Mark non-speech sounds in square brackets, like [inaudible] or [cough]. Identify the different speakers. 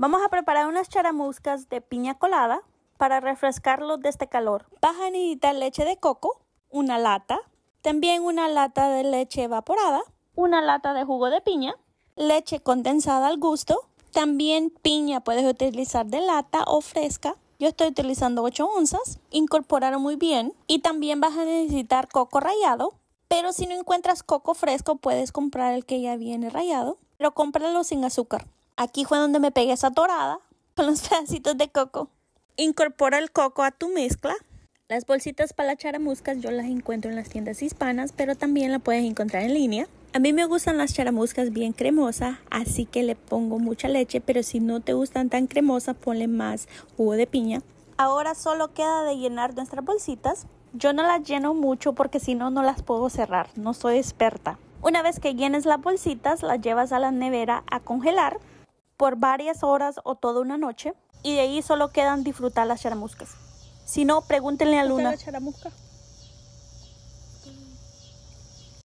Speaker 1: Vamos a preparar unas charamuscas de piña colada para refrescarlo de este calor. Vas a necesitar leche de coco, una lata, también una lata de leche evaporada, una lata de jugo de piña, leche condensada al gusto, también piña puedes utilizar de lata o fresca. Yo estoy utilizando 8 onzas, incorporar muy bien y también vas a necesitar coco rallado, pero si no encuentras coco fresco puedes comprar el que ya viene rallado, pero cómpralo sin azúcar. Aquí fue donde me pegué esa torada con los [laughs] pedacitos de coco. Incorpora el coco a tu mezcla. Las bolsitas para las charamuscas yo las encuentro en las tiendas hispanas, pero también las puedes encontrar en línea. A mí me gustan las charamuscas bien cremosas, así que le pongo mucha leche, pero si no te gustan tan cremosas, ponle más jugo de piña. Ahora solo queda de llenar nuestras bolsitas. Yo no las lleno mucho porque si no, no las puedo cerrar, no soy experta. Una vez que llenes las bolsitas, las llevas a la nevera a congelar por varias horas o toda una noche y de ahí solo quedan disfrutar las charamuscas. Si no, pregúntenle a Luna.